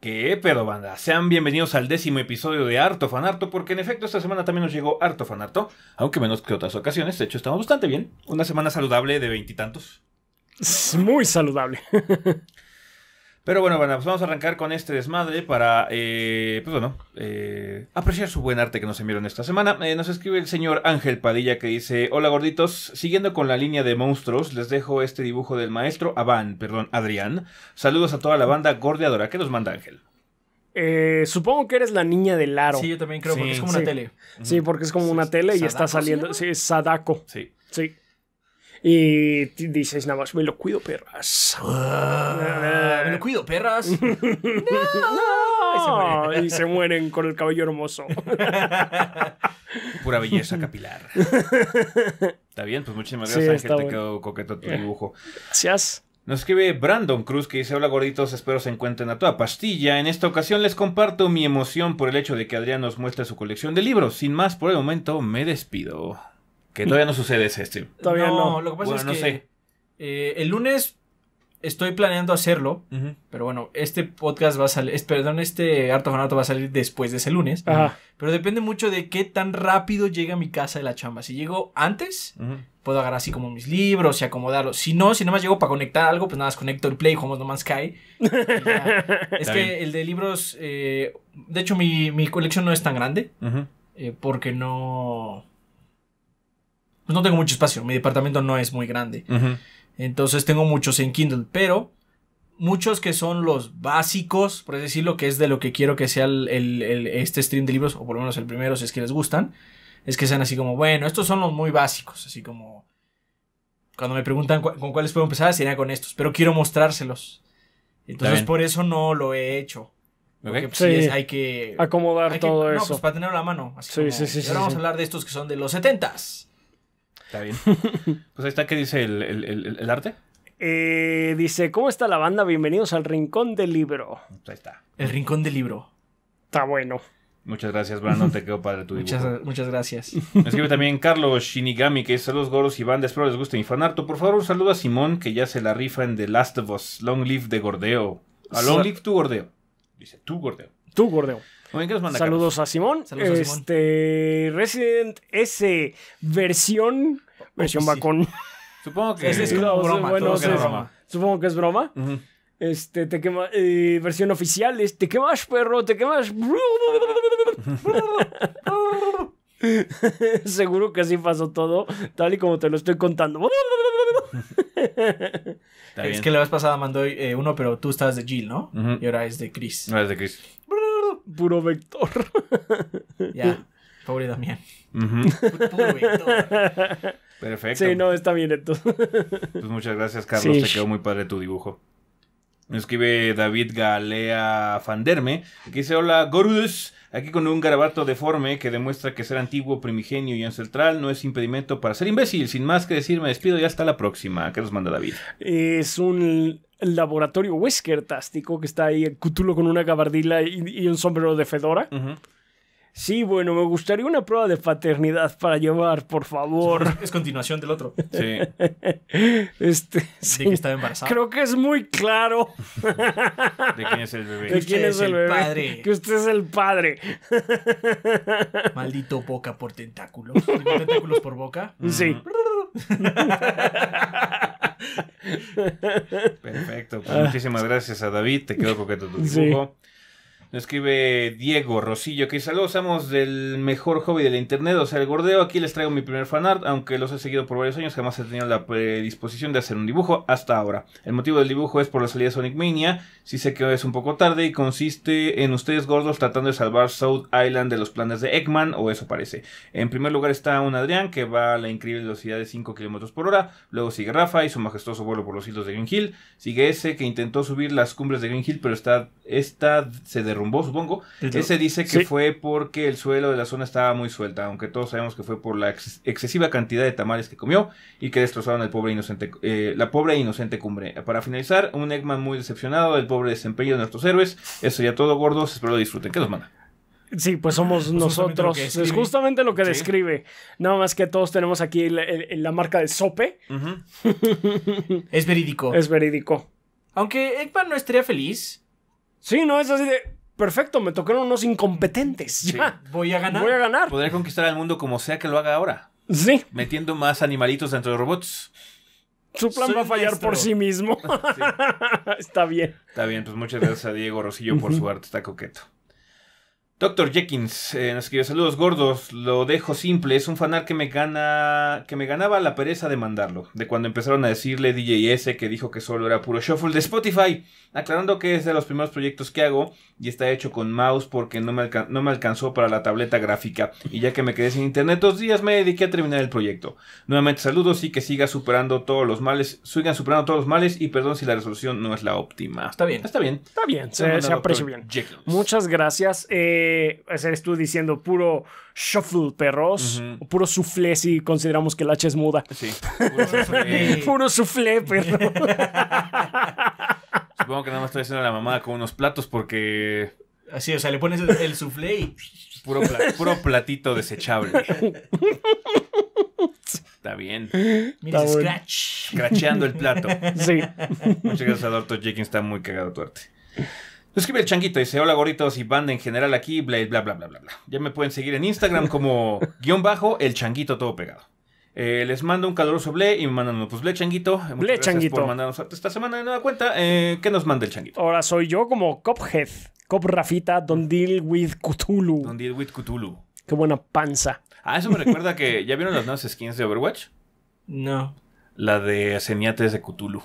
¿Qué pedo, banda? Sean bienvenidos al décimo episodio de Harto Fanarto, porque en efecto esta semana también nos llegó Harto Fanarto, aunque menos que otras ocasiones. De hecho, estamos bastante bien. Una semana saludable de veintitantos. Muy saludable. Pero bueno, bueno, pues vamos a arrancar con este desmadre para, eh, pues bueno, eh, apreciar su buen arte que nos enviaron esta semana. Eh, nos escribe el señor Ángel Padilla que dice, hola gorditos, siguiendo con la línea de monstruos, les dejo este dibujo del maestro Avan, perdón, Adrián. Saludos a toda la banda gordeadora que nos manda Ángel. supongo que eres la niña del aro. Sí, yo también creo, porque es como una tele. Sí, porque es como una tele y está saliendo. Sí, es Sadako. Sí. Sí. Y dices nada más, me lo cuido, perras. Ah, me lo cuido, perras. no. Y se, se mueren con el cabello hermoso. Pura belleza capilar. está bien, pues muchísimas gracias, Ángel. Te quedó coqueto tu dibujo. Gracias. Nos escribe Brandon Cruz que dice, hola gorditos, espero se encuentren a toda pastilla. En esta ocasión les comparto mi emoción por el hecho de que Adrián nos muestre su colección de libros. Sin más, por el momento me despido. Que todavía no sucede ese Todavía no. Lo que pasa es que eh, el lunes estoy planeando hacerlo, pero bueno, este podcast va a salir, perdón, este harto Fanato va a salir después de ese lunes. Pero depende mucho de qué tan rápido llega a mi casa de la chamba. Si llego antes, puedo agarrar así como mis libros y acomodarlos. Si no, si no más llego para conectar algo, pues nada más conecto el play, como No más Sky. es que el de libros, eh, de hecho mi, colección no es tan grande, eh, porque no pues no tengo mucho espacio, mi departamento no es muy grande. Entonces tengo muchos en Kindle, pero muchos que son los básicos, por decirlo, que es de lo que quiero que sea este stream de libros, o por lo menos el primero, si es que les gustan, es que sean así como, bueno, estos son los muy básicos, así como... Cuando me preguntan con cuáles puedo empezar, sería con estos, pero quiero mostrárselos. Entonces por eso no lo he hecho. sí, hay que acomodar todo pues, eso. para tenerlo la mano. sí, sí, sí, ahora vamos a hablar de estos que son de los setentas. Está bien. pues ahí está, ¿qué dice el, arte? Eh, dice, ¿cómo está la banda? Bienvenidos al Rincón del Libro. Pues ahí está. El Rincón del Libro. Está bueno. Muchas gracias, Brandon. Te quedo padre tu dibujo. Muchas, gracias. escribe también Carlos Shinigami, que dice saludos goros y bandas. Espero les guste mi Por favor, un saludo a Simón, que ya se la rifa en The Last of Us. Long live de Gordeo. A ah, long live tu Gordeo. Dice, tu Gordeo. Tu Gordeo. Saludos a Simón. Saludos a Simón. Este, Resident S, versión, oh, versión bacón. Supongo que es broma. es Supongo que es broma. Este, te quema, eh, versión oficial es, te quemas, perro, te quemas. Seguro que así pasó todo, tal y como te lo estoy contando. es que la vez pasada mandó eh, uno, pero tú estabas de Jill, ¿no? Y ahora es de Chris. Ahora no, es de Chris puro vector. Ya, pobre Damián. Puro vector. Perfecto. Sí, no, está bien esto. Pues muchas gracias, Carlos. Te quedó muy padre tu dibujo escribe David Galea Fanderme, que dice, hola Gorudus, aquí con un garabato deforme que demuestra que ser antiguo, primigenio y ancestral no es impedimento para ser imbécil. Sin más que decir, me despido y hasta la próxima. ¿Qué nos manda David? Es un laboratorio Wesker tástico que está ahí, cútulo con una gabardila y, un sombrero de fedora. Sí, bueno, me gustaría una prueba de paternidad para llevar, por favor. Es continuación del otro. Sí. Este, sí. que estaba embarazada. Creo que es muy claro. De quién es el bebé. De quién es, el, Padre. Que usted es el padre. Maldito boca por tentáculo. tentáculos por boca. Mm. Sí. Perfecto. Pues muchísimas ah. gracias a David. Te quedo coqueto tú dibujo. Sí escribe Diego Rosillo, que saludos somos del mejor hobby de internet, o sea, el gordeo. Aquí les traigo mi primer fanart, aunque los he seguido por varios años, jamás he tenido la predisposición de hacer un dibujo hasta ahora. El motivo del dibujo es por la salida de Sonic Mania, Si sé que es un poco tarde y consiste en ustedes gordos tratando de salvar South Island de los planes de Eggman, o eso parece. En primer lugar está un Adrián que va a la increíble velocidad de 5 km por hora, luego sigue Rafa y su majestuoso vuelo por los hilos de Green Hill, sigue ese que intentó subir las cumbres de Green Hill, pero está, esta se derrumba derrumbó, supongo. Ese dice que fue porque el suelo de la zona estaba muy suelta, aunque todos sabemos que fue por la excesiva cantidad de tamales que comió y que destrozaron el pobre inocente, eh, la pobre e inocente cumbre. Para finalizar, un Eggman muy decepcionado del pobre desempeño de nuestros héroes. Eso ya todo, gordos. Espero lo disfruten. ¿Qué los manda? Sí, pues somos pues nosotros. es justamente lo que describe. Nada más que todos tenemos aquí la, marca del sope. es verídico. Es verídico. Aunque Eggman no estaría feliz. Sí, no, es así de perfecto, me tocaron unos incompetentes. Voy a ganar. Voy a ganar. Podría conquistar al mundo como sea que lo haga ahora. Sí. Metiendo más animalitos dentro de robots. Su plan va a fallar por sí mismo. Está bien. Está bien, pues muchas gracias a Diego Rosillo por su arte, está coqueto. Doctor Jenkins eh, nos escribe saludos gordos, lo dejo simple, es un fanal que me gana que me ganaba la pereza de mandarlo, de cuando empezaron a decirle DJS que dijo que solo era puro shuffle de Spotify, aclarando que es de los primeros proyectos que hago y está hecho con mouse porque no me, no me alcanzó para la tableta gráfica y ya que me quedé sin internet dos días me dediqué a terminar el proyecto. Nuevamente saludos y que siga superando todos los males, sigan superando todos los males y perdón si la resolución no es la óptima. Está bien. Está bien. Está bien, se, aprecia bien. Muchas gracias. Eh hacer eh, tú diciendo puro shuffle, perros, o puro soufflé si consideramos que el H es muda. Sí, puro soufflé. puro soufflé, perro. Supongo que nada más estoy haciendo la mamada con unos platos porque... Así, o sea, le pones el soufflé y... Puro, platito desechable. Está bien. Mira, scratch. Scratcheando el plato. Sí. Muchas gracias, Adorto Jenkins. Está muy cagado tu arte. Escribe el changuito, dice, hola gorritos y banda en general aquí, bla, bla, bla, bla, bla, Ya me pueden seguir en Instagram como guión bajo el changuito todo pegado. Eh, les mando un caluroso ble y me mandan otros ble changuito. Muchas changuito. por mandarnos esta semana de nueva cuenta. Eh, ¿Qué nos manda el changuito? Ahora soy yo como Cophead. Cop Rafita, Don't Deal With Cthulhu. Don Deal With Cthulhu. Qué buena panza. Ah, eso me recuerda que... ¿Ya vieron las nuevas skins de Overwatch? No. La de Ceniates de Cthulhu.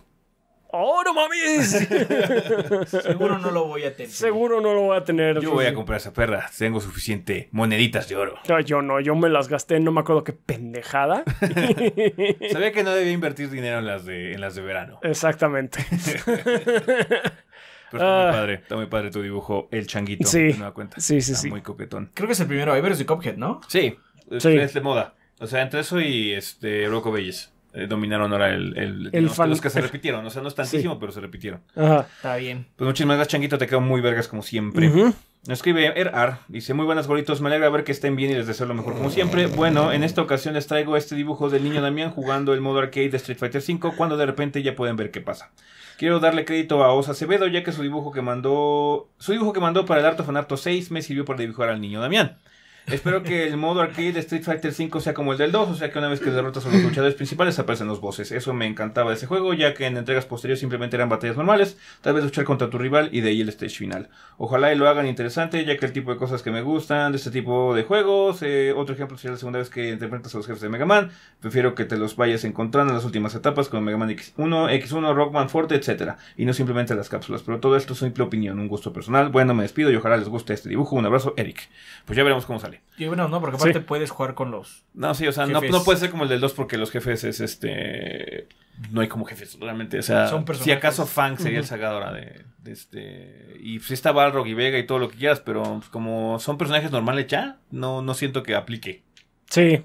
¡Oh, no mames! Seguro no lo voy a tener. Seguro no lo voy a tener. Yo voy a comprar esa perra. Tengo suficiente moneditas de oro. yo no. Yo me las gasté. No me acuerdo qué pendejada. Sabía que no debía invertir dinero en las de, en las de verano. Exactamente. Pero está muy ah. padre, está muy padre tu dibujo, el changuito. Sí, me da cuenta. Sí, sí, sí. Muy coquetón. Creo que es el primero, varios de Cophead, ¿no? Sí, es, de moda. O sea, entre eso y este Rocco Bellis. Eh, dominaron ahora el, los, que se repitieron. O sea, no es tantísimo, pero se repitieron. Está bien. Pues muchísimas gracias, Changuito. Te quedo muy vergas como siempre. Nos escribe Erar. Dice, muy buenas goritos. Me alegra ver que estén bien y les deseo lo mejor como siempre. Bueno, en esta ocasión les traigo este dibujo del niño Damián jugando el modo arcade de Street Fighter V cuando de repente ya pueden ver qué pasa. Quiero darle crédito a Osa Acevedo ya que su dibujo que mandó... Su dibujo que mandó para el Arto 6 me sirvió para dibujar al niño Damián. Espero que el modo arcade de Street Fighter V sea como el del 2, o sea que una vez que derrotas a los luchadores principales aparecen los voces Eso me encantaba de ese juego, ya que en entregas posteriores simplemente eran batallas normales, tal vez luchar contra tu rival y de ahí el stage final. Ojalá y lo hagan interesante, ya que el tipo de cosas que me gustan de este tipo de juegos. Eh, otro ejemplo sería la segunda vez que interpretas a los jefes de Mega Man. Prefiero que te los vayas encontrando en las últimas etapas con Mega Man X1, X1, Rockman Forte, etc. Y no simplemente las cápsulas. Pero todo esto es simple opinión, un gusto personal. Bueno, me despido y ojalá les guste este dibujo. Un abrazo, Eric. Pues ya veremos cómo sale. Y bueno, no, porque aparte puedes jugar con los. No, sí, o sea, no, puede ser como el del 2 porque los jefes es este. No hay como jefes, realmente. O sea, si acaso Fang sería el sagador de, este. Y si está Balrog y Vega y todo lo que quieras, pero pues, como son personajes normales ya, no, no siento que aplique. Sí.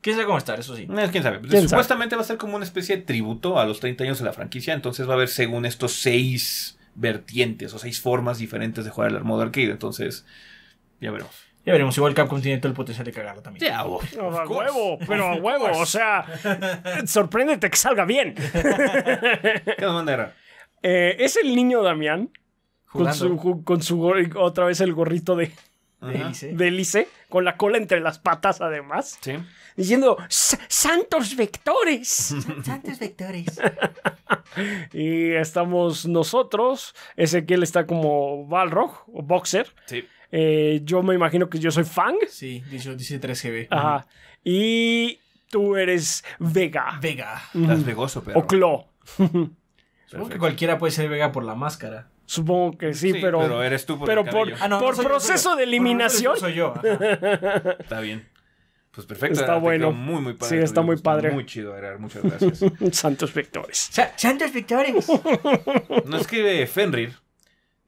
¿Quién sabe cómo estar? Eso sí. Eh, quién sabe. Supuestamente va a ser como una especie de tributo a los 30 años de la franquicia. Entonces va a haber, según estos, seis vertientes o seis formas diferentes de jugar el modo Arcade. Entonces, ya veremos. Ya veremos, igual Capcom tiene todo el potencial de cagarlo también. Ya, oh, a huevo, pero a huevo, o sea, sorpréndete que salga bien. ¿Qué nos manda eh, ¿Es el niño Damián? Con su, con su, otra vez el gorrito de, Delice. con la cola entre las patas además. Sí. Diciendo, santos vectores. santos vectores. y estamos nosotros, ese que él está como Balrog o Boxer. Sí. Eh, yo me imagino que yo soy Fang. Sí, dice, 3GB. Ajá. Y tú eres Vega. Vega. pero. O Clo. Supongo que cualquiera puede ser Vega por la máscara. Supongo que sí, pero. Pero eres tú por Pero por, por proceso de eliminación. soy yo. Está bien. Pues perfecto. Está bueno. Muy, muy padre. Sí, está muy padre. Muy chido, Muchas gracias. Santos Victores. Santos Victores. no escribe Fenrir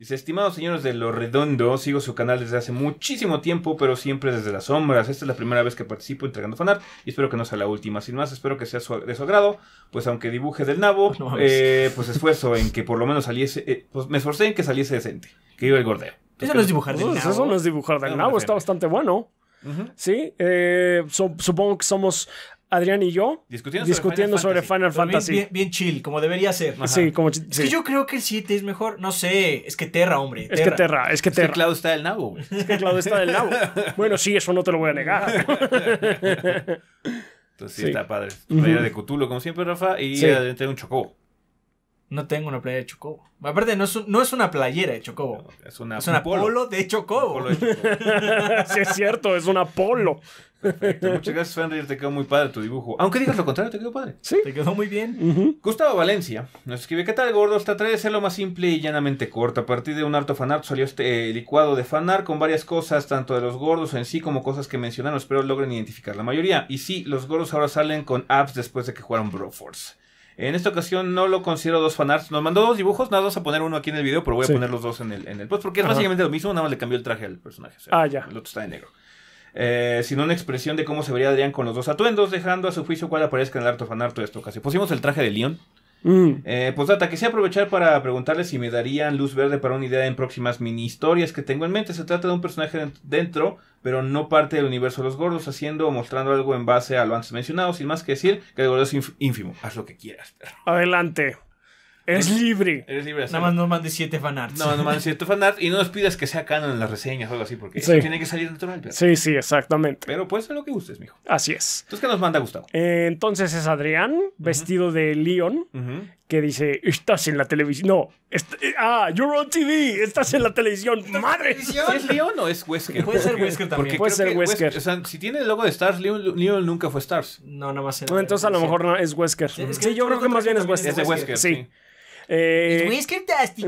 estimados señores de Lo Redondo, sigo su canal desde hace muchísimo tiempo, pero siempre desde las sombras. Esta es la primera vez que participo entregando fanart y espero que no sea la última. Sin más, espero que sea de su agrado, pues aunque dibuje del nabo, eh, pues esfuerzo en que por lo menos saliese, eh, pues me esforcé en que saliese decente, que iba el gordeo. eso no es dibujar del pues nabo. Eso no es dibujar del nabo, está bastante bueno. Sí, eh, supongo que somos Adrián y yo, discutiendo, sobre Final, Fantasy. Bien, chill, como debería ser. Sí, como, Es que yo creo que el 7 es mejor. No sé, es que Terra, hombre. Es que Terra, es que Terra. Es que Cloud está del nabo, Es que Cloud está del nabo. bueno, sí, eso no te lo voy a negar. Entonces sí, está padre. Playa de Cthulhu, como siempre, Rafa, y sí. un chocobo. No tengo una playera de Chocobo. Aparte, no es, no es una playera de Chocobo. es una, es una de Chocobo. Polo de chocobo. sí, es cierto, es una polo. Perfecto. Muchas gracias, Fenrir. Te quedó muy padre tu dibujo. Aunque digas lo contrario, te quedó padre. Sí. Te quedó muy bien. Gustavo Valencia nos escribe: ¿Qué tal, gordo? Hasta trae ser lo más simple y llanamente corto. A partir de un harto fanart salió este eh, licuado de fanart con varias cosas, tanto de los gordos en sí como cosas que mencionaron. Espero logren identificar la mayoría. Y sí, los gordos ahora salen con apps después de que jugaron Broforce. En esta ocasión no lo considero dos fanarts. Nos mandó dos dibujos, nada, vamos a poner uno aquí en el video, pero voy a poner los dos en el, en el post, porque es básicamente lo mismo, nada más le cambió el traje al personaje. ah, ya. El otro está en negro. Eh, sino una expresión de cómo se vería Adrián con los dos atuendos, dejando a su juicio cuál aparezca en el arte fanarto de esto casi. Pusimos el traje de León. Mm. Eh, pues data, quise aprovechar para preguntarle si me darían luz verde para una idea en próximas mini historias que tengo en mente. Se trata de un personaje dentro, pero no parte del universo de los gordos, haciendo o mostrando algo en base a lo antes mencionado, sin más que decir que el gordo es ínfimo. Haz lo que quieras, Adelante es libre. Eres libre. Nada más nos mandes siete fanarts. Nada más nos mandes siete fanarts y no nos pidas que sea canon en las reseñas o algo así, porque tiene que salir natural. Sí, sí, exactamente. Pero puede ser lo que gustes, mijo. Así es. Entonces, ¿qué nos manda Gustavo? Eh, entonces es Adrián, vestido de Leon, que dice: Estás en la televisión. No, eh, ah, you're on TV. Estás en la televisión. ¡Madre! ¿Es Leon o es Wesker? Puede ser Wesker también. puede ser Wesker. O sea, si tiene el logo de Stars, Leon, nunca fue Stars. No, nada más. entonces a lo mejor no, es Wesker. sí, yo creo que más bien es Wesker. Es de Wesker. sí. Eh,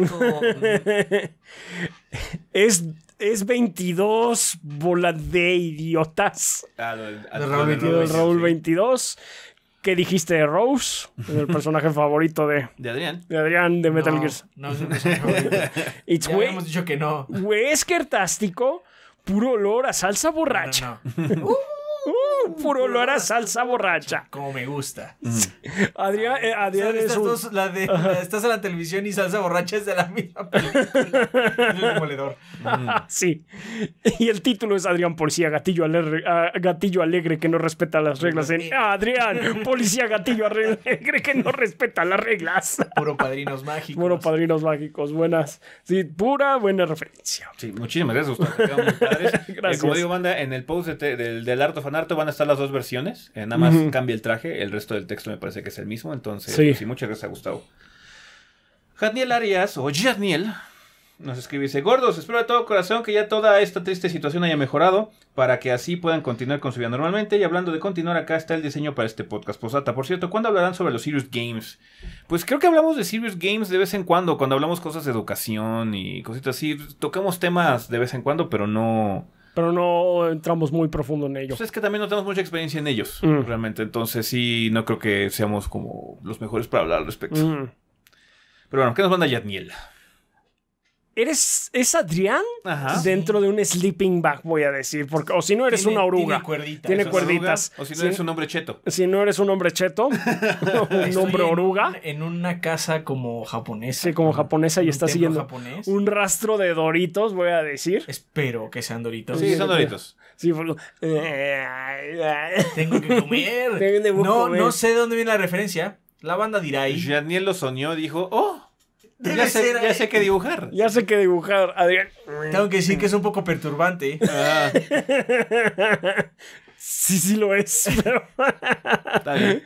es es, es 22 bola de idiotas. Ah, Raúl, 22, ¿Qué dijiste de Rose? El personaje favorito de, de Adrián. De Adrián de Metal Gear. No, es dicho que no. que puro olor a salsa borracha. Uh. ¡Uh! puro lo hará salsa borracha. Como me gusta. Mm. Adrián, eh, Adrián la de, estás en la televisión y salsa borracha es de la misma película. el moledor sí. Y el título es Adrián Policía Gatillo Alegre, ah, que no respeta las reglas. Adrián Policía Gatillo Alegre que no respeta las reglas. Puro Padrinos Mágicos. Puro Padrinos Mágicos. Buenas. Sí, pura buena referencia. Sí, muchísimas gracias, eh, gracias. como digo, manda en el post del, del fan harto van a estar las dos versiones. Eh, nada más cambia el traje. El resto del texto me parece que es el mismo. Entonces, sí, pues muchas gracias a Gustavo. Jadniel Arias o Jadniel nos escribe dice, gordos, espero de todo corazón que ya toda esta triste situación haya mejorado para que así puedan continuar con su vida normalmente. Y hablando de continuar, acá está el diseño para este podcast. Posata, pues, por cierto, ¿cuándo hablarán sobre los Serious Games? Pues creo que hablamos de Serious Games de vez en cuando, cuando hablamos cosas de educación y cositas así. Tocamos temas de vez en cuando, pero no pero no entramos muy profundo en ellos. Pues es que también no tenemos mucha experiencia en ellos, mm. realmente. Entonces sí, no creo que seamos como los mejores para hablar al respecto. Mm. Pero bueno, ¿qué nos manda Yadniel? eres es Adrián dentro de un sleeping bag, voy a decir, porque o si no eres una oruga, tiene, cuerditas, o si no eres un hombre cheto, si no eres un hombre cheto, un hombre oruga, en, una casa como japonesa, sí, como japonesa y está siguiendo un rastro de doritos, voy a decir, espero que sean doritos, sí, son doritos, tengo que comer, no no sé de dónde viene la referencia, la banda Dirai, Daniel lo soñó, dijo, oh pues ya sé, que dibujar. Ya sé que dibujar, Adrián. Tengo que decir que es un poco perturbante. Ah. Sí, sí lo es, Está bien.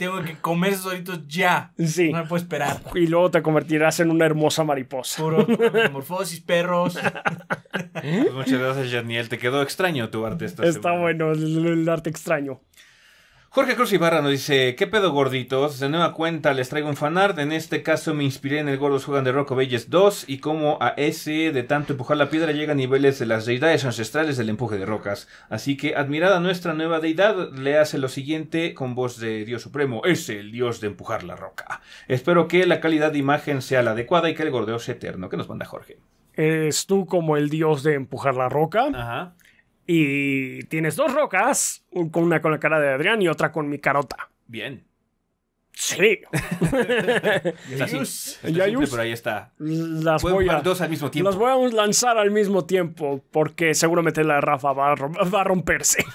Tengo que comer esos oritos ya. No me puedo esperar. Y luego te convertirás en una hermosa mariposa. Puro metamorfosis, perros. Pues muchas gracias, Janiel. Te quedó extraño tu arte. Esta Está bueno el arte extraño. Jorge Cruz Ibarra nos dice, ¿qué pedo gorditos? De nueva cuenta les traigo un fanart, en este caso me inspiré en el Gordos Juegan de Rocco Belles 2 y cómo a ese de tanto empujar la piedra llega a niveles de las deidades ancestrales del empuje de rocas. Así que admirada nuestra nueva deidad le hace lo siguiente con voz de Dios Supremo, es el Dios de empujar la roca. Espero que la calidad de imagen sea la adecuada y que el gordeo sea eterno. ¿Qué nos manda Jorge? ¿Eres tú como el Dios de empujar la roca? Ajá. Y tienes dos rocas, una con la cara de Adrián y otra con mi carota. Bien. Sí. Yayus. Pero Por ahí está. Las voy a, dos al mismo tiempo. Las voy a lanzar al mismo tiempo porque seguramente la Rafa va a, romperse.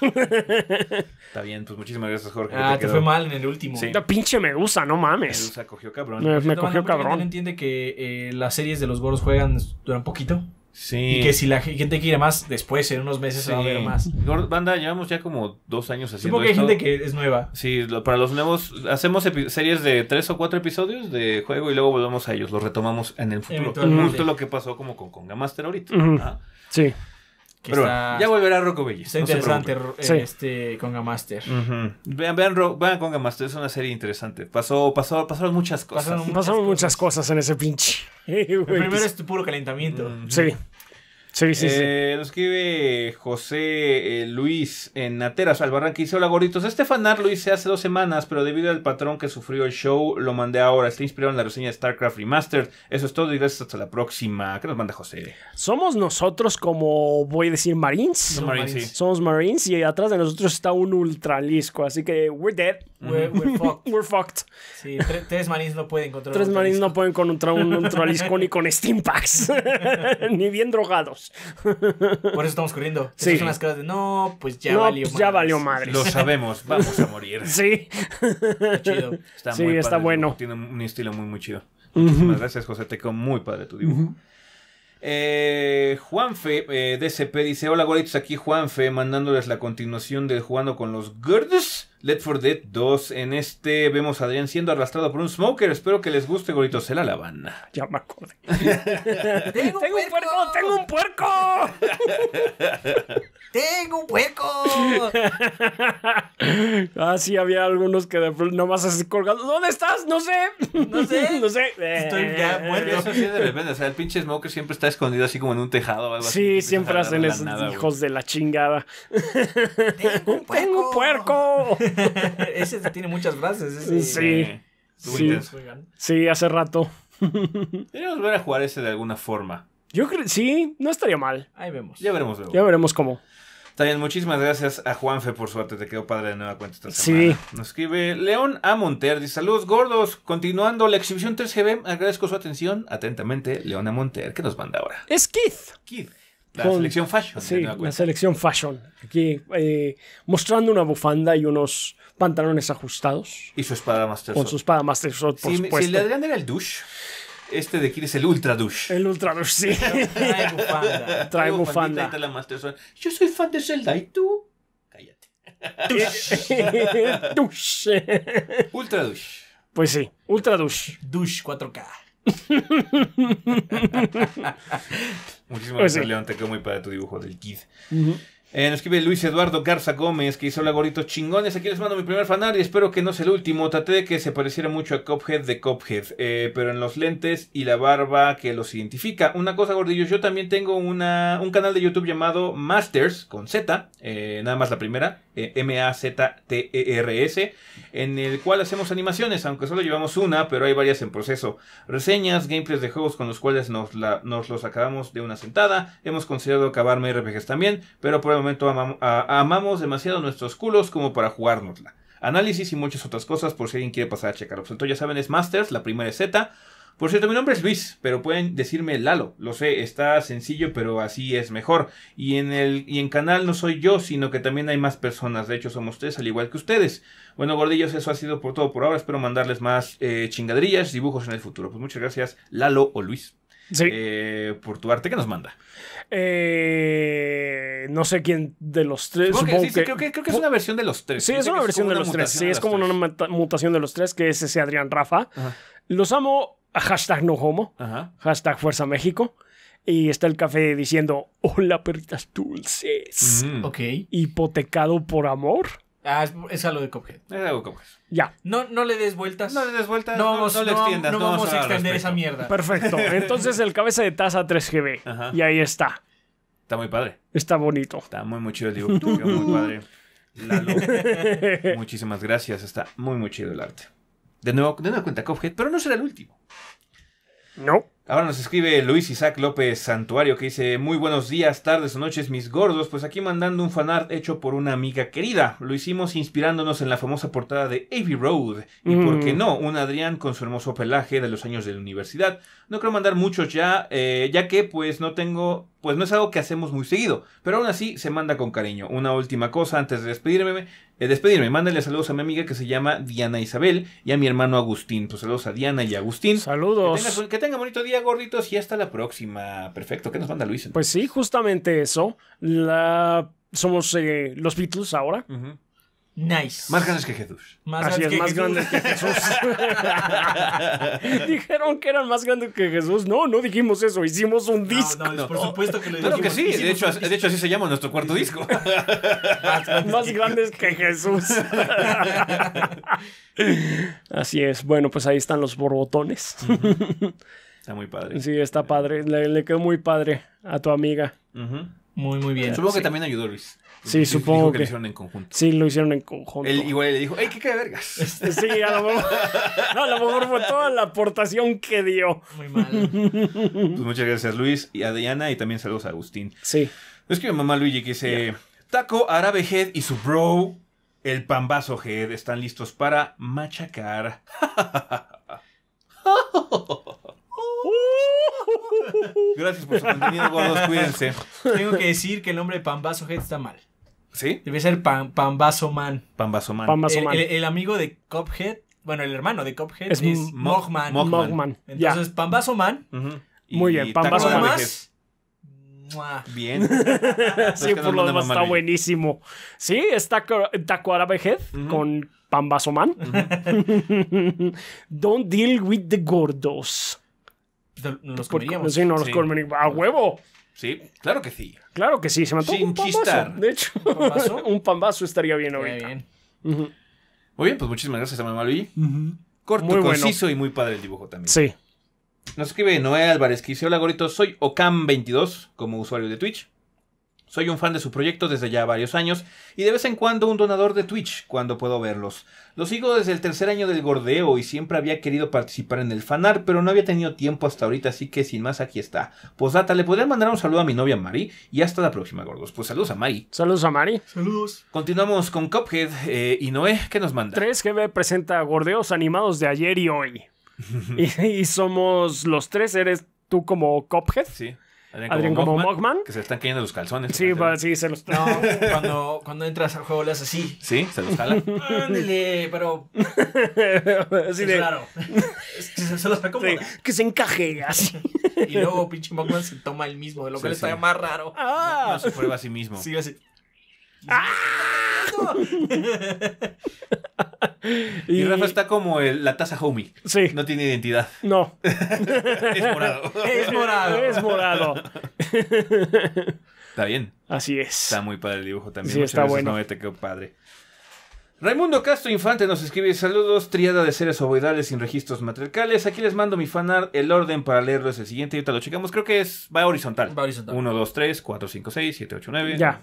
está bien, pues muchísimas gracias, Jorge. Ah, te, fue mal en el último. La pinche Medusa, no mames. Medusa cogió cabrón. Me, cogió cabrón. ¿No entiende que eh, las series de los Boros juegan duran poquito? Y que si la gente quiere más, después, en unos meses, se va a ver más. Banda, llevamos ya como dos años haciendo. Sí, que hay gente que es nueva. Sí, para los nuevos, hacemos series de tres o cuatro episodios de juego y luego volvemos a ellos. Los retomamos en el futuro. Justo lo que pasó como con Conga Master ahorita. Sí. Pero ya volverá Rocco Bellis. Está interesante eh, sí. este Conga Master. Vean, vean, Master, es una serie interesante. Pasó, pasó, pasaron muchas cosas. Pasaron muchas, cosas. en ese pinche. El primero es tu puro calentamiento. Sí. Sí, sí, sí. Nos eh, escribe José eh, Luis en Nateras al dice: Hola gorditos. Este fanart lo hice hace dos semanas, pero debido al patrón que sufrió el show, lo mandé ahora. Está inspirado en la reseña de StarCraft Remastered. Eso es todo y gracias hasta la próxima. ¿Qué nos manda José? Somos nosotros, como voy a decir, Marines. Somos Marines, sí. Somos Marines y atrás de nosotros está un ultralisco. Así que we're dead. We're, fucked. Sí, tres, marines no pueden encontrar Tres marines no pueden encontrar un Ultralisco ni con Steam Packs. ni bien drogados. Por eso estamos corriendo. son las caras de no, pues ya valió madre pues Ya valió madre. Lo sabemos, vamos a morir. Sí. Está chido. Está sí, está bueno. Tiene un estilo muy, muy chido. Muchísimas gracias, José. Te quedó muy padre tu dibujo. Eh, Juanfe eh, DCP dice: Hola, goritos, aquí Juanfe, mandándoles la continuación de Jugando con los Gurdus. Let for Dead 2. En este vemos a Adrián siendo arrastrado por un smoker. Espero que les guste, gorito. Se la Ya me acordé. ¡Tengo, un puerco! ¡Tengo un puerco! ¡Tengo un puerco! ah, sí, había algunos que de nomás así colgando... ¿Dónde estás? No sé. No sé. no sé. Estoy ya eh, muerto. Eso sí, de repente. O sea, el pinche smoker siempre está escondido así como en un tejado sí, siempre hacen esos hijos de la chingada. ¡Tengo ¡Tengo un puerco! ese tiene muchas frases. sí. Sí, sí, hace rato. Deberíamos ver a jugar ese de alguna forma. Yo creo, sí, no estaría mal. Ahí vemos. Ya veremos luego. Ya veremos cómo. También muchísimas gracias a Juanfe por suerte te quedó padre de nueva cuenta esta semana. Sí. Nos escribe León A. Monter, dice saludos gordos, continuando la exhibición 3GB, agradezco su atención, atentamente León A. Monter, que nos manda ahora. Es Keith. Keith. La selección fashion. Sí, la selección fashion. Aquí eh, mostrando una bufanda y unos pantalones ajustados. Y su espada Master Con su espada Master Sword, por si, supuesto. Si el Adrián era el douche, este de aquí es el ultra douche. El ultra douche, sí. Trae bufanda. Trae bufanda. La Yo soy fan de Zelda, ¿y tú? Cállate. Dush. douche. ultra douche. Pues sí, ultra douche. Douche 4K. Muchísimas pues gracias, León. Te quedó muy padre tu dibujo del Kid. Eh, nos escribe Luis Eduardo Garza Gómez, que hizo la gorditos chingones. Aquí les mando mi primer fanar y espero que no sea el último. Traté de que se pareciera mucho a Cophead de Cophead, eh, pero en los lentes y la barba que los identifica. Una cosa, gordillos, yo también tengo una, un canal de YouTube llamado Masters, con Z, eh, nada más la primera, M-A-Z-T-E-R-S, en el cual hacemos animaciones, aunque solo llevamos una, pero hay varias en proceso. Reseñas, gameplays de juegos con los cuales nos, los acabamos de una sentada. Hemos considerado acabarme RPGs también, pero el momento amamos demasiado nuestros culos como para jugárnosla. Análisis y muchas otras cosas por si alguien quiere pasar a checarlo. Entonces ya saben, es Masters, la primera es Z. Por cierto, mi nombre es Luis, pero pueden decirme Lalo. Lo sé, está sencillo, pero así es mejor. Y en el y en canal no soy yo, sino que también hay más personas. De hecho, somos ustedes, al igual que ustedes. Bueno, gordillos, eso ha sido por todo por ahora. Espero mandarles más eh, chingadrillas, dibujos en el futuro. Pues muchas gracias, Lalo o Luis. Eh, por tu arte que nos manda. Eh, no sé quién de los tres. creo, que, es una versión de los tres. Sí, es una versión de los tres. Sí, es como una mutación de los tres, que es ese Adrián Rafa. Los amo, hashtag no homo, hashtag Fuerza México. Y está el café diciendo, hola perritas dulces. Mm. Ok. Hipotecado por amor. Ah, es, algo de Cophead. Es algo como ya. No, no le des vueltas. No le des vueltas. No, vamos, le extiendas. No, vamos, a extender esa mierda. Perfecto. Entonces el cabeza de taza 3GB. Y ahí está. Está muy padre. Está bonito. Está muy, muy chido el dibujo. muy padre. Lalo. Muchísimas gracias. Está muy, muy chido el arte. De nuevo, de nuevo cuenta Cophead, pero no será el último. No. Ahora nos escribe Luis Isaac López Santuario que dice, muy buenos días, tardes o noches mis gordos, pues aquí mandando un fanart hecho por una amiga querida. Lo hicimos inspirándonos en la famosa portada de Abbey Road y, mm. ¿por qué no?, un Adrián con su hermoso pelaje de los años de la universidad. No creo mandar muchos ya, eh, ya que pues no tengo, pues no es algo que hacemos muy seguido, pero aún así se manda con cariño. Una última cosa antes de despedirme, eh, despedirme. Mándale saludos a mi amiga que se llama Diana Isabel y a mi hermano Agustín. Pues saludos a Diana y Agustín. Saludos. Que tenga bonito día, gorditos, y hasta la próxima. Perfecto. ¿Qué nos manda Luis? Pues sí, justamente eso. La... Somos eh, los Beatles ahora. Nice. Más grandes que Jesús. Así es, más grandes que Jesús. Dijeron que eran más grandes que Jesús. No, no dijimos eso. Hicimos un disco. No, por supuesto que lo dijimos. Claro que sí. De hecho, así se llama nuestro cuarto disco. más grandes, que... Jesús. así es. Bueno, pues ahí están los borbotones. Está muy padre. Sí, está padre. Le, quedó muy padre a tu amiga. Muy, muy bien. Supongo que también ayudó Luis. Sí, supongo que, que, lo hicieron en conjunto. Sí, lo hicieron en conjunto. Él igual le dijo, ¡ey, qué cae vergas! Este, sí, a lo mejor, no, a lo mejor fue toda la aportación que dio. Muy mal. Pues muchas gracias, Luis, y a Diana, y también saludos a Agustín. Sí. Es que mi mamá Luigi que dice, Taco, Arabe Head y su bro, el pambazo Head, están listos para machacar. Gracias por su contenido, gordos. Cuídense. Tengo que decir que el nombre de Pambazo Head está mal. ¿Sí? Debe ser Pan, Pambasoman El, amigo de Cophead, bueno, el hermano de Cophead es, Mogman. Mogman. Entonces, Pambasoman Man. Muy bien, Pambasoman. Bien. sí, por lo demás está buenísimo. Sí, es Taco, Vejez con Pambasoman. Don't deal with the gordos. Los comeríamos. Sí, no los sí. ¡A huevo! Sí, claro que sí. Claro que sí, se me antoja Sin un pambazo, chistar. De hecho, ¿Un pambazo? estaría bien ahorita. Bien. Muy bien, pues muchísimas gracias a Manuel Corto, conciso y muy padre el dibujo también. Sí. Nos escribe Noé Álvarez que dice, hola gorito, soy Ocam22 como usuario de Twitch. Soy un fan de su proyecto desde ya varios años y de vez en cuando un donador de Twitch cuando puedo verlos. Los sigo desde el tercer año del gordeo y siempre había querido participar en el fanar, pero no había tenido tiempo hasta ahorita, así que sin más aquí está. Posdata, le podrían mandar un saludo a mi novia Mari y hasta la próxima, gordos. Pues saludos a Mari. Saludos a Mari. Saludos. Continuamos con Cophead eh, y Noé, ¿qué nos manda? 3GB presenta gordeos animados de ayer y hoy. y, y, somos los tres, eres tú como Cophead Sí alguien como, Mokman Que se están cayendo los calzones. Sí, pues, sí, se los... No, cuando, cuando entras al juego le haces así. Sí, se los jala. Ándale, pero... es raro. se, los acomoda. como... que se encaje así. Y luego pinche Mokman se toma el mismo, de lo que le está más raro. Ah. No se prueba a sí mismo. Sí, así. ¡Ah! y, Rafa está como la taza homie. Sí. No tiene identidad. No. es morado. Es morado. Es morado. está bien. Así es. Está muy padre el dibujo también. Sí, está bueno. No, te padre. Raimundo Castro Infante nos escribe saludos, triada de seres ovoidales sin registros matricales. Aquí les mando mi fanart, el orden para leerlo es el siguiente, ahorita lo checamos, creo que es, va horizontal. Va horizontal. 1, 2, 3, 4, 5, 6, 7, 8, 9. Ya.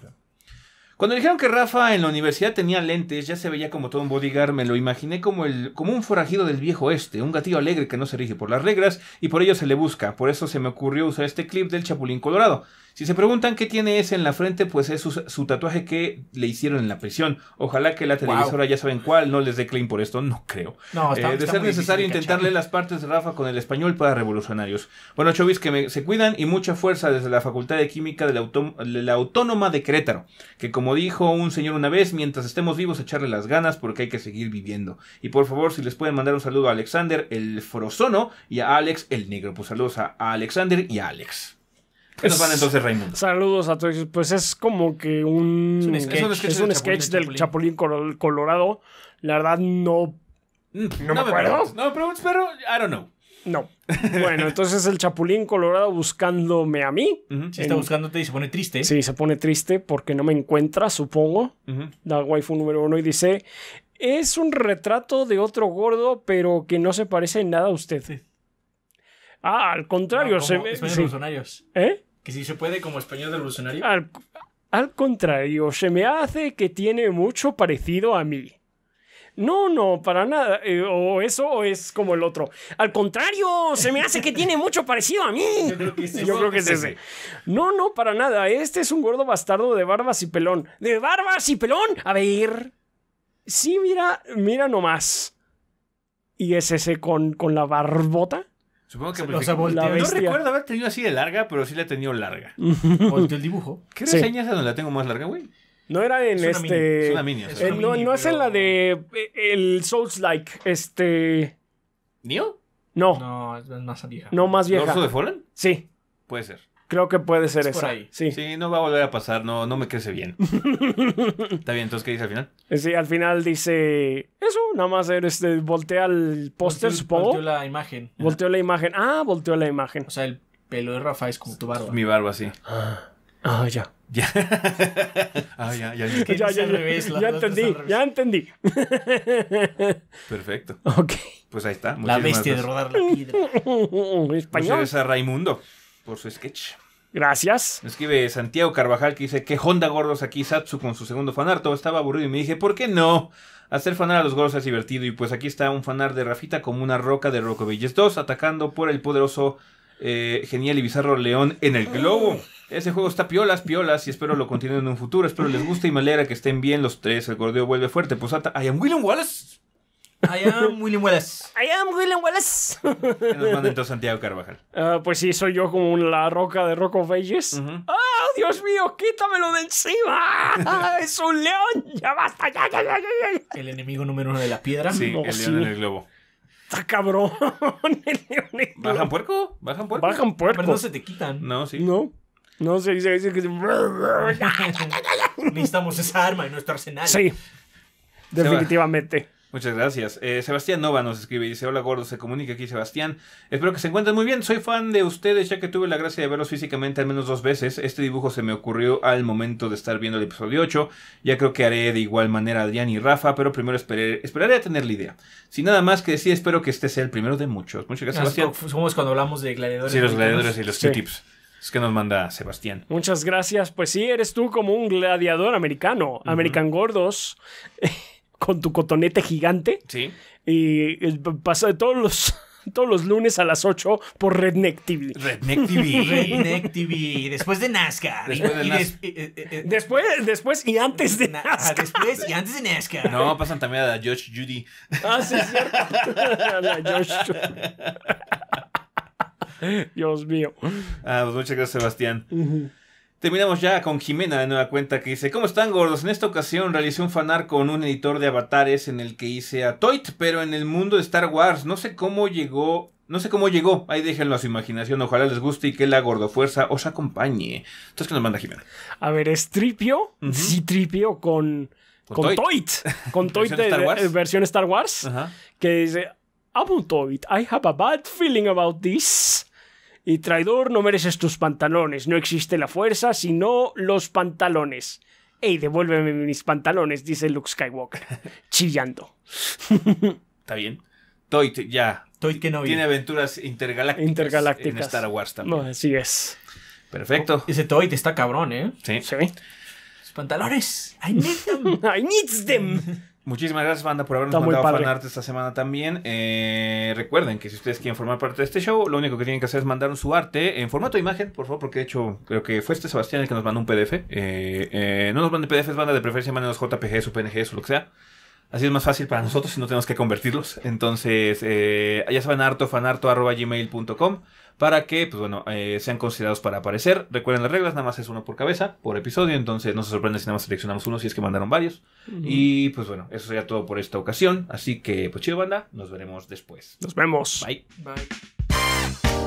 Cuando dijeron que Rafa en la universidad tenía lentes, ya se veía como todo un bodyguard, me lo imaginé como, el, como un forajido del viejo este, un gatillo alegre que no se rige por las reglas y por ello se le busca. Por eso se me ocurrió usar este clip del Chapulín Colorado. Si se preguntan qué tiene ese en la frente, pues es su, tatuaje que le hicieron en la prisión. Ojalá que la televisora ya saben cuál, no les dé claim por esto, no creo. No, eh, de ser necesario intentarle las partes de Rafa con el español para revolucionarios. Bueno, chovis, que se cuidan y mucha fuerza desde la Facultad de Química de la, Autónoma de Querétaro. Que como dijo un señor una vez, mientras estemos vivos, echarle las ganas porque hay que seguir viviendo. Y por favor, si les pueden mandar un saludo a Alexander el Frozono y a Alex el Negro. Pues saludos a Alexander y a Alex. ¿Qué van entonces, Saludos a todos. Pues es como que un. Es un sketch, del, Chapulín. Colorado. La verdad, no. Mm, no, me, acuerdo. no, pero, pero, I don't know. No. Bueno, entonces el Chapulín Colorado buscándome a mí. está buscándote y se pone triste. Sí, se pone triste porque no me encuentra, supongo. Da waifu número uno y dice: Es un retrato de otro gordo, pero que no se parece en nada a usted. Ah, al contrario, se ve. ¿Eh? Que si se puede como español revolucionario. Al, al contrario, se me hace que tiene mucho parecido a mí. No, no, para nada. Eh, o eso o es como el otro. Al contrario, se me hace que tiene mucho parecido a mí. Yo creo que, es ese. No, no, para nada. Este es un gordo bastardo de barbas y pelón. ¿De barbas y pelón? A ver. Sí, mira, mira nomás. Y es ese con la barbota. Supongo que... no recuerdo haber tenido así de larga, pero sí la he tenido larga. volteó el dibujo. ¿Qué sí. es donde la tengo más larga, güey? No era en este... Es una no, es en la de... Eh, el Souls-like. Este... ¿Neo? No. No, es más vieja. No, más vieja. de Fallen? Sí. Puede ser. Creo que puede ser eso. esa. Por ahí. Sí. sí, no va a volver a pasar, no, no me crece bien. Está bien, entonces, ¿qué dice al final? Eh, sí, al final dice eso, nada más este, voltea el póster, spot. Volteó la imagen. Volteó la imagen. Ah, volteó la imagen. O sea, el pelo de Rafa es como tu barba. Mi barba, sí. Ah, ya. Ya. ah, ya, ya. Ah, ya, ya, revés, ya entendí, ya entendí. Perfecto. Ok. Pues ahí está. la bestia de rodar la piedra. Español. Pues eres a Raimundo por su sketch. Gracias. Escribe Santiago Carvajal que dice, ¿qué honda gordos aquí Satsu con su segundo Todo Estaba aburrido y me dije, ¿por qué no? Hacer fanar a los gordos es divertido y pues aquí está un fanar de Rafita como una roca de Rocovilles 2 atacando por el poderoso, eh, genial y bizarro león en el globo. Ese juego está piolas, piolas y espero lo continúen en un futuro. Espero les guste y me alegra que estén bien los tres. El gordeo vuelve fuerte. pues I am William Wallace. I am William Wallace. I am William Wallace. nos manda entonces Santiago Carvajal? Ah, pues sí, soy yo como la roca de Rock of Ages. ¡Ah, Dios mío! ¡Quítamelo de encima! ¡Es un león! ¡Ya basta! ¡Ya, ya, ya, ya! El enemigo número uno de la piedra Sí, el león en el globo. ¡Está cabrón! ¿Bajan puerco? ¿Bajan puerco? Bajan puerco. Pero no se te quitan. No, sí. No. No, se dice que... Necesitamos esa arma en nuestro arsenal. Sí. Definitivamente. Muchas gracias. Eh, Sebastián Nova nos escribe y dice, hola gordo, se comunica aquí Sebastián. Espero que se encuentren muy bien. Soy fan de ustedes ya que tuve la gracia de verlos físicamente al menos dos veces. Este dibujo se me ocurrió al momento de estar viendo el episodio 8. Ya creo que haré de igual manera a Adrián y Rafa, pero primero esperaré a tener la idea. Sin nada más que decir, espero que este sea el primero de muchos. Muchas gracias, Sebastián. Somos cuando hablamos de gladiadores. Sí, los gladiadores y los tips Es que nos manda Sebastián. Muchas gracias. Pues sí, eres tú como un gladiador americano, American Gordos con tu cotonete gigante. Sí. Y, pasa todos los todos los lunes a las 8 por Redneck TV. Redneck TV. Redneck TV. Después de NASCAR. Después de NASCAR. Eh, eh, eh, después, después y antes de ah, NASCAR. Después y antes de NASCAR. No, pasan también a la Josh Judy. Ah, sí, es cierto. A la Josh Dios mío. Ah, pues muchas gracias, Sebastián. Terminamos ya con Jimena de nueva cuenta que dice, ¿cómo están gordos? En esta ocasión realicé un fanar con un editor de avatares en el que hice a Toit, pero en el mundo de Star Wars. No sé cómo llegó, no sé cómo llegó. Ahí déjenlo a su imaginación, ojalá les guste y que la gordofuerza os acompañe. Entonces, ¿qué nos manda Jimena? A ver, es Tripio, sí Tripio con... Con, Toit. Con Toit de versión Star Wars. Que dice, abu Toit, I have a bad feeling about this. Y traidor, no mereces tus pantalones. No existe la fuerza, sino los pantalones. ¡Ey, devuélveme mis pantalones! Dice Luke Skywalker, chillando. Está bien. Toy ya. Toy que no Tiene aventuras intergalácticas, intergalácticas. En Star Wars también. así es. Perfecto. Oh, ese Toy está cabrón, ¿eh? Sí. Sí. pantalones. I need them. I need them. Muchísimas gracias, banda, por habernos mandado fanart esta semana también. Eh, recuerden que si ustedes quieren formar parte de este show, lo único que tienen que hacer es mandar su arte en formato de imagen, por favor, porque de hecho creo que fue este Sebastián el que nos mandó un PDF. Eh, eh, no nos manden PDFs, banda, de preferencia manden los JPGs o PNGs o lo que sea. Así es más fácil para nosotros si no tenemos que convertirlos. Entonces, allá eh, ya saben, harto, para que, pues bueno, eh, sean considerados para aparecer. Recuerden las reglas, nada más es uno por cabeza, por episodio, entonces no se sorprende si nada más seleccionamos uno si es que mandaron varios. Y pues bueno, eso sería todo por esta ocasión. Así que, pues chido banda, nos veremos después. Nos vemos. Bye. Bye.